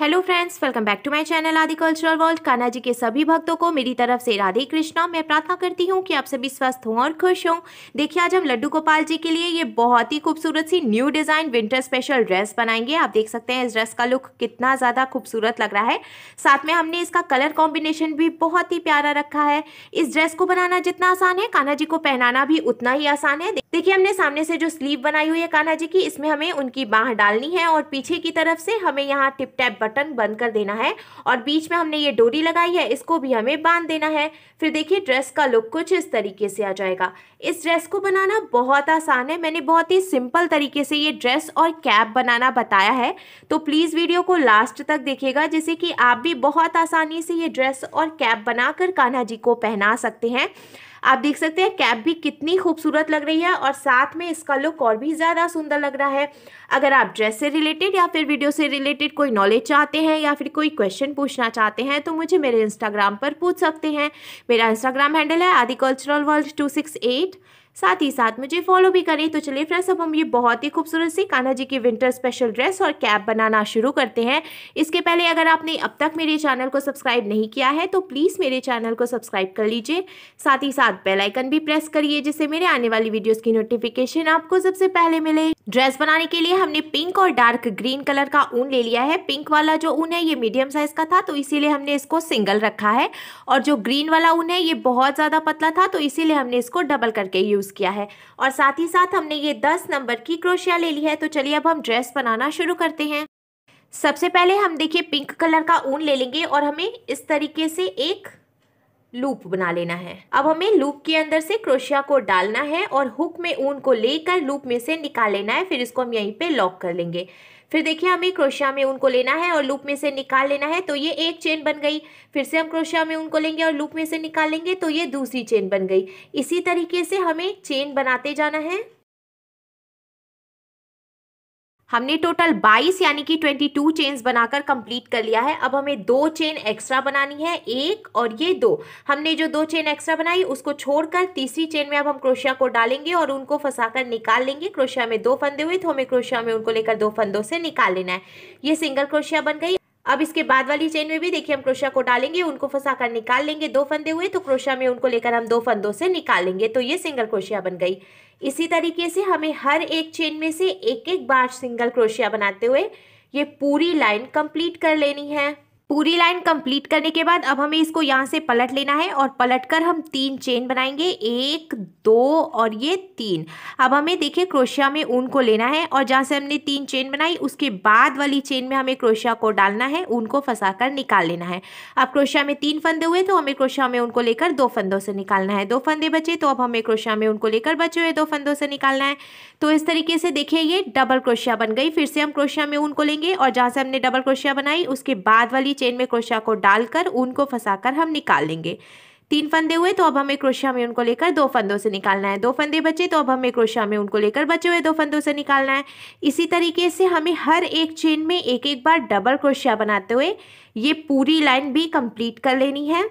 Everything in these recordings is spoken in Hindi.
hello friends welcome back to my channel Aadi cultural world Kanha ji के सभी भक्तों को मेरी तरफ से राधे कृष्णा मैं प्रार्थना करती हूँ कि आप सभी स्वस्थ हों और खुश हों देखिए आज हम लड्डू गोपाल जी के लिए ये बहुत ही खूबसूरत सी new design winter special dress बनाएंगे आप देख सकते हैं इस ड्रेस का लुक कितना ज़्यादा खूबसूरत लग रहा है साथ में हमने इसका कलर कॉम्बिनेशन भी बहुत ही प्यारा रखा है इस ड्रेस को बनाना जितना आसान है कान्हा जी को पहनाना भी उतना ही आसान है देखिए हमने सामने से जो स्लीव बनाई हुई है कान्हा जी की इसमें हमें उनकी बाह डालनी है और पीछे की तरफ से हमें यहाँ टिप टैप बटन बंद कर देना है और बीच में हमने ये डोरी लगाई है इसको भी हमें बांध देना है फिर देखिए ड्रेस का लुक कुछ इस तरीके से आ जाएगा इस ड्रेस को बनाना बहुत आसान है मैंने बहुत ही सिंपल तरीके से ये ड्रेस और कैप बनाना बताया है तो प्लीज़ वीडियो को लास्ट तक देखिएगा जिससे कि आप भी बहुत आसानी से ये ड्रेस और कैप बनाकर कान्हा जी को पहना सकते हैं आप देख सकते हैं कैप भी कितनी खूबसूरत लग रही है और साथ में इसका लुक और भी ज़्यादा सुंदर लग रहा है अगर आप ड्रेस से रिलेटेड या फिर वीडियो से रिलेटेड कोई नॉलेज चाहते हैं या फिर कोई क्वेश्चन पूछना चाहते हैं तो मुझे मेरे इंस्टाग्राम पर पूछ सकते हैं मेरा इंस्टाग्राम हैंडल है Aadi cultural world two six eight साथ ही साथ मुझे फॉलो भी करें तो चलिए फ्रेंड्स अब हम ये बहुत ही खूबसूरत सी कान्हा जी की विंटर स्पेशल ड्रेस और कैप बनाना शुरू करते हैं इसके पहले अगर आपने अब तक मेरे चैनल को सब्सक्राइब नहीं किया है तो प्लीज़ मेरे चैनल को सब्सक्राइब कर लीजिए साथ ही साथ बेलाइकन भी प्रेस करिए जिससे मेरे आने वाली वीडियोज़ की नोटिफिकेशन आपको सबसे पहले मिले ड्रेस बनाने के लिए हमने पिंक और डार्क ग्रीन कलर का ऊन ले लिया है पिंक वाला जो ऊन है ये मीडियम साइज़ का था तो इसीलिए हमने इसको सिंगल रखा है और जो ग्रीन वाला ऊन है ये बहुत ज़्यादा पतला था तो इसीलिए हमने इसको डबल करके यूज़ यूज़ किया है और साथ ही साथ हमने ये दस नंबर की क्रोशिया ले ली है तो चलिए अब हम ड्रेस बनाना शुरू करते हैं सबसे पहले हम देखिए पिंक कलर का ऊन ले लेंगे और हमें इस तरीके से एक लूप बना लेना है अब हमें लूप के अंदर से क्रोशिया को डालना है और हुक में ऊन को लेकर लूप में से निकाल लेना है फिर इसको हम यहीं पे लॉक कर लेंगे फिर देखिए हमें क्रोशिया में उनको लेना है और लूप में से निकाल लेना है तो ये एक चेन बन गई फिर से हम क्रोशिया में उनको लेंगे और लूप में से निकालेंगे तो ये दूसरी चेन बन गई इसी तरीके से हमें चेन बनाते जाना है हमने टोटल 22 यानी कि 22 चेन्स बनाकर कंप्लीट कर लिया है अब हमें दो चेन एक्स्ट्रा बनानी है एक और ये दो हमने जो दो चेन एक्स्ट्रा बनाई उसको छोड़कर तीसरी चेन में अब हम क्रोशिया को डालेंगे और उनको फंसाकर निकाल लेंगे क्रोशिया में दो फंदे हुए तो हमें क्रोशिया में उनको लेकर दो फंदों से निकाल लेना है ये सिंगल क्रोशिया बन गई अब इसके बाद वाली चेन में भी देखिए हम क्रोशिया को डालेंगे उनको फंसा कर निकाल लेंगे दो फंदे हुए तो क्रोशिया में उनको लेकर हम दो फंदों से निकाल लेंगे तो ये सिंगल क्रोशिया बन गई इसी तरीके से हमें हर एक चेन में से एक एक बार सिंगल क्रोशिया बनाते हुए ये पूरी लाइन कंप्लीट कर लेनी है पूरी लाइन कंप्लीट करने के बाद अब हमें इसको यहाँ से पलट लेना है और पलट कर हम तीन चेन बनाएंगे एक दो और ये तीन अब हमें देखिए क्रोशिया में ऊन को लेना है और जहाँ से हमने तीन चेन बनाई उसके बाद वाली चेन में हमें क्रोशिया को डालना है ऊन को फंसा कर निकाल लेना है अब क्रोशिया में तीन फंदे हुए तो हमें क्रोशिया में उनको लेकर दो फंदों से निकालना है दो फंदे बचे तो अब हमें क्रोशिया में उनको लेकर बचे हुए दो फंदों से निकालना है तो इस तरीके से देखिए ये डबल क्रोशिया बन गई फिर से हम क्रोशिया में ऊन को लेंगे और जहाँ से हमने डबल क्रोशिया बनाई उसके बाद वाली चेन में क्रोशिया को डालकर ऊन को फंसाकर हम निकाल लेंगे तीन फंदे हुए तो अब हमें क्रोशिया में उनको लेकर दो फंदों से निकालना है दो फंदे बचे तो अब हमें क्रोशिया में उनको लेकर बचे हुए दो फंदों से निकालना है इसी तरीके से हमें हर एक चेन में एक एक बार डबल क्रोशिया बनाते हुए ये पूरी लाइन भी कंप्लीट कर लेनी है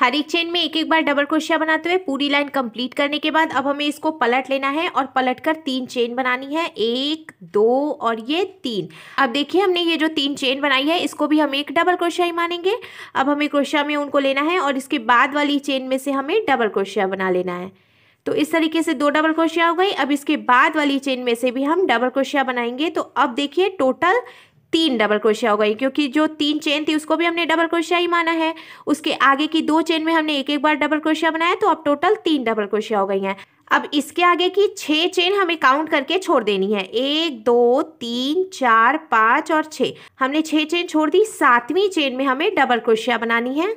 हर एक चेन में एक एक बार डबल क्रोशिया बनाते हुए पूरी लाइन कंप्लीट करने के बाद अब हमें इसको पलट लेना है और पलट कर तीन चेन बनानी है एक दो और ये तीन अब देखिए हमने ये जो तीन चेन बनाई है इसको भी हम एक डबल क्रोशिया ही मानेंगे अब हमें क्रोशिया में उनको लेना है और इसके बाद वाली चेन में से हमें डबल क्रोशिया बना लेना है तो इस तरीके से दो डबल क्रोशिया हो गई अब इसके बाद वाली चेन में से भी हम डबल क्रोशिया बनाएंगे तो अब देखिए टोटल तीन डबल क्रोशिया हो गई क्योंकि जो तीन चेन थी उसको भी हमने डबल क्रोशिया ही माना है उसके आगे की दो चेन में हमने एक एक बार डबल क्रोशिया बनाया तो अब टोटल तीन डबल क्रोशिया हो गई हैं अब इसके आगे की छः चेन हमें काउंट करके छोड़ देनी है एक दो तीन चार पाँच और छः हमने छः चेन छोड़ दी सातवीं चेन में हमें डबल क्रोशिया बनानी है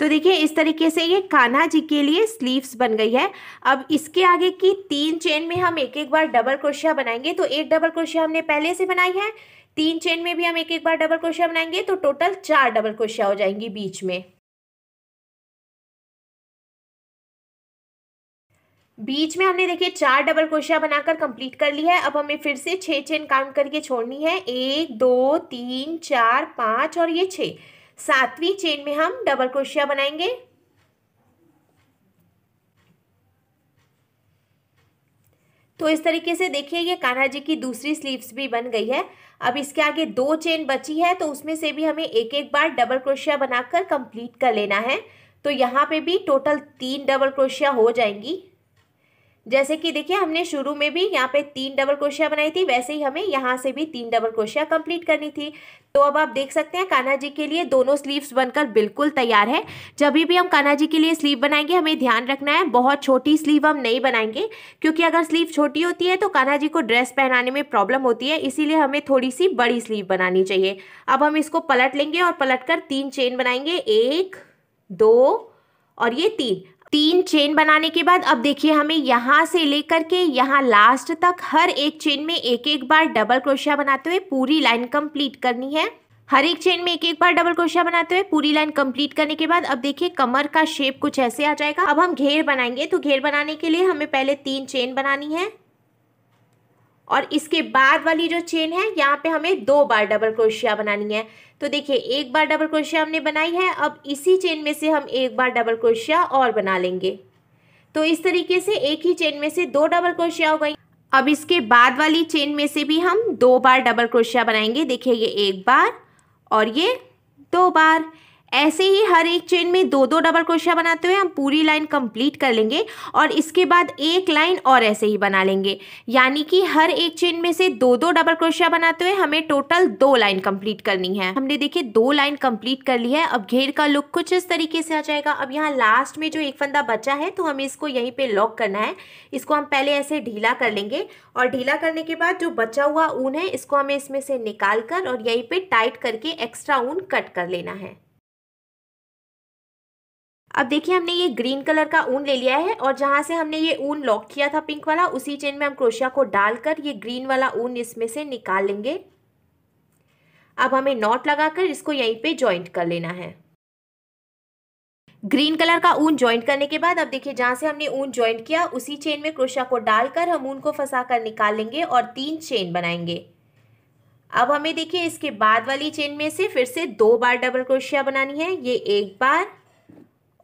तो देखिए इस तरीके से ये कान्हा जी के लिए स्लीव्स बन गई है अब इसके आगे की तीन चेन में हम एक एक बार डबल क्रोशिया बनाएंगे तो एक डबल क्रोशिया हमने पहले से बनाई है तीन चेन में भी हम एक एक बार डबल क्रोशिया बनाएंगे तो टोटल चार डबल क्रोशिया हो जाएंगी बीच में बीच में हमने देखिए चार डबल क्रोशिया बनाकर कंप्लीट कर ली है अब हमें फिर से छह चेन काउंट करके छोड़नी है एक दो तीन चार पाँच और ये छः सातवीं चेन में हम डबल क्रोशिया बनाएंगे तो इस तरीके से देखिए ये कान्हा जी की दूसरी स्लीव्स भी बन गई है अब इसके आगे दो चेन बची है तो उसमें से भी हमें एक एक बार डबल क्रोशिया बनाकर कंप्लीट कर लेना है तो यहाँ पे भी टोटल तीन डबल क्रोशिया हो जाएंगी जैसे कि देखिए हमने शुरू में भी यहाँ पे तीन डबल क्रोशिया बनाई थी वैसे ही हमें यहाँ से भी तीन डबल क्रोशिया कंप्लीट करनी थी तो अब आप देख सकते हैं कान्हा जी के लिए दोनों स्लीव्स बनकर बिल्कुल तैयार है जब भी हम कान्हा जी के लिए स्लीव बनाएंगे हमें ध्यान रखना है बहुत छोटी स्लीव हम नहीं बनाएंगे क्योंकि अगर स्लीव छोटी होती है तो कान्हा जी को ड्रेस पहनाने में प्रॉब्लम होती है इसीलिए हमें थोड़ी सी बड़ी स्लीव बनानी चाहिए अब हम इसको पलट लेंगे और पलट कर तीन चेन बनाएंगे एक दो और ये तीन तीन चेन बनाने के बाद अब देखिए हमें यहाँ से लेकर के यहाँ लास्ट तक हर एक चेन में एक एक बार डबल क्रोशिया बनाते हुए पूरी लाइन कंप्लीट करनी है हर एक चेन में एक एक बार डबल क्रोशिया बनाते हुए पूरी लाइन कंप्लीट करने के बाद अब देखिए कमर का शेप कुछ ऐसे आ जाएगा अब हम घेर बनाएंगे तो घेर बनाने के लिए हमें पहले तीन चेन बनानी है और इसके बाद वाली जो चेन है यहाँ पे हमें दो बार डबल क्रोशिया बनानी है तो देखिए एक बार डबल क्रोशिया हमने बनाई है अब इसी चेन में से हम एक बार डबल क्रोशिया और बना लेंगे तो इस तरीके से एक ही चेन में से दो डबल क्रोशिया हो गई अब इसके बाद वाली चेन में से भी हम दो बार डबल क्रोशिया बनाएंगे देखिए ये एक बार और ये दो बार ऐसे ही हर एक चेन में दो दो डबल क्रोशिया बनाते हुए हम पूरी लाइन कंप्लीट कर लेंगे और इसके बाद एक लाइन और ऐसे ही बना लेंगे यानी कि हर एक चेन में से दो दो डबल क्रोशिया बनाते हुए हमें टोटल दो लाइन कंप्लीट करनी है हमने देखिए दो लाइन कंप्लीट कर ली है अब घेर का लुक कुछ इस तरीके से आ जाएगा अब यहाँ लास्ट में जो एक फंदा बचा है तो हमें इसको यहीं पर लॉक करना है इसको हम पहले ऐसे ढीला कर लेंगे और ढीला करने के बाद जो बचा हुआ ऊन है इसको हमें इसमें से निकाल कर और यहीं पर टाइट करके एक्स्ट्रा ऊन कट कर लेना है अब देखिए हमने ये ग्रीन कलर का ऊन ले लिया है और जहाँ से हमने ये ऊन लॉक किया था पिंक वाला उसी चेन में हम क्रोशिया को डालकर ये ग्रीन वाला ऊन इसमें से निकाल लेंगे अब हमें नॉट लगाकर इसको यहीं पे ज्वाइंट कर लेना है ग्रीन कलर का ऊन ज्वाइंट करने के बाद अब देखिए जहाँ से हमने ऊन ज्वाइंट किया उसी चेन में क्रोशिया को डालकर हम ऊन को फंसा कर निकाल लेंगे और तीन चेन बनाएंगे अब हमें देखिए इसके बाद वाली चेन में से फिर से दो बार डबल क्रोशिया बनानी है ये एक बार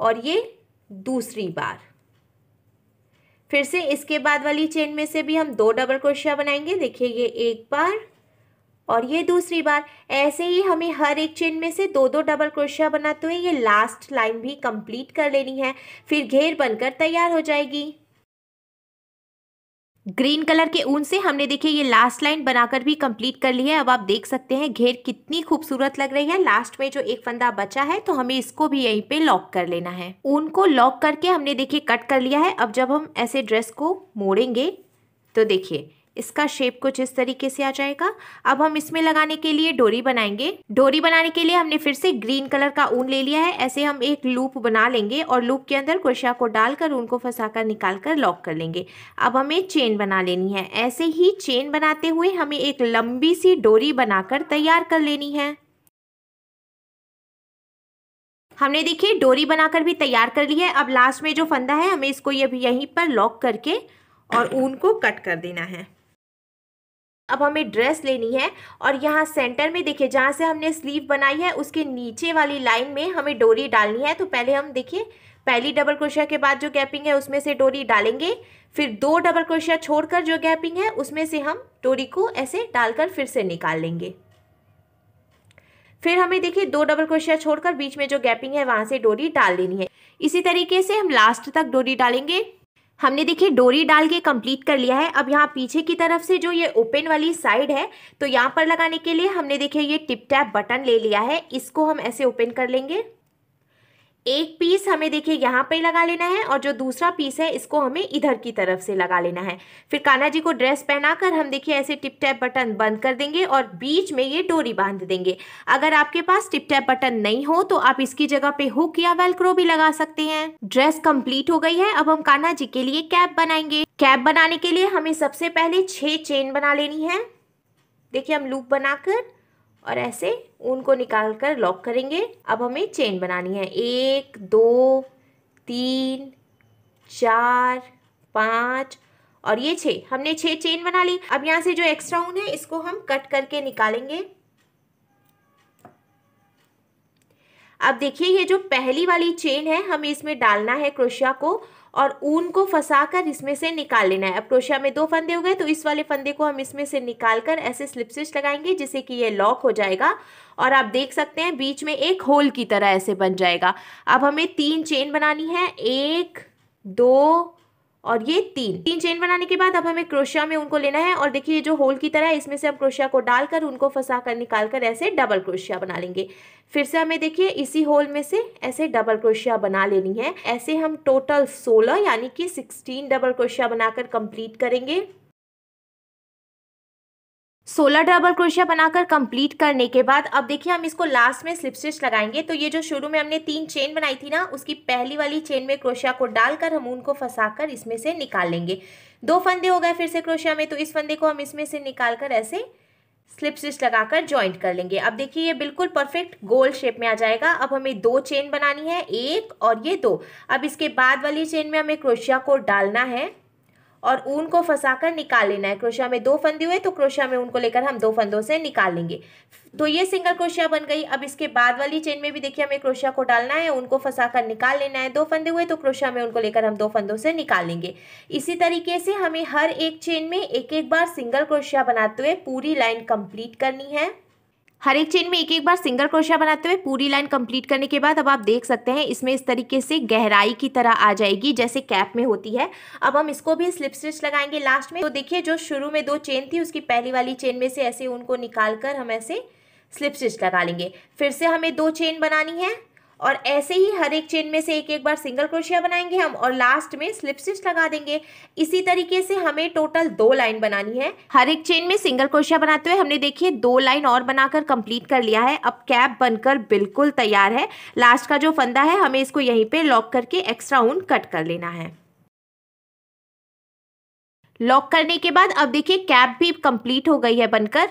और ये दूसरी बार फिर से इसके बाद वाली चेन में से भी हम दो डबल क्रोशिया बनाएंगे देखिए ये एक बार और ये दूसरी बार ऐसे ही हमें हर एक चेन में से दो दो डबल क्रोशिया बनाते हुए ये लास्ट लाइन भी कंप्लीट कर लेनी है फिर घेर बनकर तैयार हो जाएगी ग्रीन कलर के ऊन से हमने देखिए ये लास्ट लाइन बनाकर भी कंप्लीट कर ली है अब आप देख सकते हैं घेर कितनी खूबसूरत लग रही है लास्ट में जो एक फंदा बचा है तो हमें इसको भी यहीं पे लॉक कर लेना है ऊन को लॉक करके हमने देखिए कट कर लिया है अब जब हम ऐसे ड्रेस को मोड़ेंगे तो देखिए इसका शेप कुछ इस तरीके से आ जाएगा अब हम इसमें लगाने के लिए डोरी बनाएंगे डोरी बनाने के लिए हमने फिर से ग्रीन कलर का ऊन ले लिया है ऐसे हम एक लूप बना लेंगे और लूप के अंदर क्रोशिया को डालकर ऊन को फंसा कर निकाल कर लॉक कर लेंगे अब हमें चेन बना लेनी है ऐसे ही चेन बनाते हुए हमें एक लंबी सी डोरी बनाकर तैयार कर लेनी है हमने देखिए डोरी बनाकर भी तैयार कर ली है अब लास्ट में जो फंदा है हमें इसको ये यहीं पर लॉक करके और ऊन को कट कर देना है अब हमें ड्रेस लेनी है और यहाँ सेंटर में देखिए जहाँ से हमने स्लीव बनाई है उसके नीचे वाली लाइन में हमें डोरी डालनी है तो पहले हम देखिए पहली डबल क्रोशिया के बाद जो गैपिंग है उसमें से डोरी डालेंगे फिर दो डबल क्रोशिया छोड़कर जो गैपिंग है उसमें से हम डोरी को ऐसे डालकर फिर से निकाल लेंगे फिर हमें देखिए दो डबल क्रोशिया छोड़कर बीच में जो गैपिंग है वहाँ से डोरी डाल देनी है इसी तरीके से हम लास्ट तक डोरी डालेंगे हमने देखिए डोरी डाल के कंप्लीट कर लिया है अब यहाँ पीछे की तरफ से जो ये ओपन वाली साइड है तो यहाँ पर लगाने के लिए हमने देखिए ये टिप टैप बटन ले लिया है इसको हम ऐसे ओपन कर लेंगे एक पीस हमें देखिए यहाँ पे लगा लेना है और जो दूसरा पीस है इसको हमें इधर की तरफ से लगा लेना है फिर कान्हा जी को ड्रेस पहनाकर हम देखिए ऐसे टिप टैप बटन बंद कर देंगे और बीच में ये डोरी बांध देंगे अगर आपके पास टिप टैप बटन नहीं हो तो आप इसकी जगह पे हुक या वेलक्रो भी लगा सकते हैं ड्रेस कम्प्लीट हो गई है अब हम कान्हा जी के लिए कैप बनाएंगे कैप बनाने के लिए हमें सबसे पहले छः चेन बना लेनी है देखिये हम लूप बनाकर और ऐसे ऊन को निकाल कर लॉक करेंगे अब हमें चेन बनानी है एक दो तीन चार पाँच और ये छः हमने छः चेन बना ली अब यहाँ से जो एक्स्ट्रा ऊन है इसको हम कट करके निकालेंगे अब देखिए ये जो पहली वाली चेन है हमें इसमें डालना है क्रोशिया को और ऊन को फंसा कर इसमें से निकाल लेना है अब क्रोशिया में दो फंदे हो गए तो इस वाले फंदे को हम इसमें से निकाल कर ऐसे स्लिप स्टिच लगाएंगे जिससे कि ये लॉक हो जाएगा और आप देख सकते हैं बीच में एक होल की तरह ऐसे बन जाएगा अब हमें तीन चेन बनानी है एक दो और ये तीन तीन चेन बनाने के बाद अब हमें क्रोशिया में उनको लेना है और देखिए ये जो होल की तरह है इसमें से हम क्रोशिया को डालकर उनको फंसा कर निकाल कर ऐसे डबल क्रोशिया बना लेंगे फिर से हमें देखिए इसी होल में से ऐसे डबल क्रोशिया बना लेनी है ऐसे हम टोटल सोलह यानी कि सिक्सटीन डबल क्रोशिया बनाकर कंप्लीट करेंगे सोलह डबल क्रोशिया बनाकर कंप्लीट करने के बाद अब देखिए हम इसको लास्ट में स्लिप स्टिच लगाएंगे तो ये जो शुरू में हमने तीन चेन बनाई थी ना उसकी पहली वाली चेन में क्रोशिया को डालकर हम उनको फंसा फंसाकर इसमें से निकाल लेंगे दो फंदे हो गए फिर से क्रोशिया में तो इस फंदे को हम इसमें से निकाल कर ऐसे स्लिप स्टिच लगाकर ज्वाइंट कर लेंगे अब देखिए ये बिल्कुल परफेक्ट गोल शेप में आ जाएगा अब हमें दो चेन बनानी है एक और ये दो अब इसके बाद वाली चेन में हमें क्रोशिया को डालना है और ऊन को फंसाकर निकाल लेना है क्रोशिया में दो फंदे हुए तो क्रोशिया में ऊन को लेकर हम दो फंदों से निकाल लेंगे तो ये सिंगल क्रोशिया बन गई अब इसके बाद वाली चेन में भी देखिए हमें क्रोशिया को डालना है उनको फंसाकर निकाल लेना है दो फंदे हुए तो क्रोशिया में उनको लेकर हम दो फंदों से निकाल लेंगे इसी तरीके से हमें हर एक चेन में एक एक बार सिंगल क्रोशिया बनाते हुए पूरी लाइन कंप्लीट करनी है हर एक चेन में एक एक बार सिंगल क्रोशिया बनाते हुए पूरी लाइन कंप्लीट करने के बाद अब आप देख सकते हैं इसमें इस तरीके से गहराई की तरह आ जाएगी जैसे कैप में होती है अब हम इसको भी स्लिप स्टिच लगाएंगे लास्ट में तो देखिए जो शुरू में दो चेन थी उसकी पहली वाली चेन में से ऐसे उनको निकाल कर हम ऐसे स्लिप स्टिच लगा लेंगे फिर से हमें दो चेन बनानी है और ऐसे ही हर एक चेन में से एक एक बार सिंगल क्रोशिया बनाएंगे हम और लास्ट में स्लिप स्टिच लगा देंगे इसी तरीके से हमें टोटल दो लाइन बनानी है हर एक चेन में सिंगल क्रोशिया बनाते हुए हमने देखिए दो लाइन और बनाकर कंप्लीट कर लिया है अब कैप बनकर बिल्कुल तैयार है लास्ट का जो फंदा है हमें इसको यहीं पर लॉक करके एक्स्ट्रा ऊन कट कर लेना है लॉक करने के बाद अब देखिए कैप भी कंप्लीट हो गई है बनकर